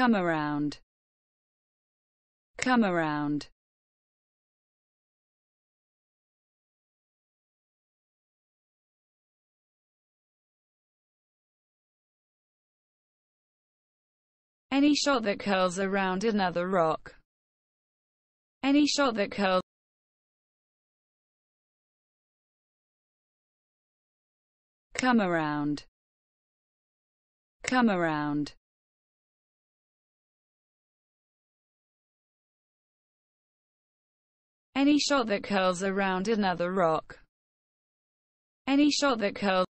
Come around. Come around. Any shot that curls around another rock. Any shot that curls Come around. Come around. Any shot that curls around another rock. Any shot that curls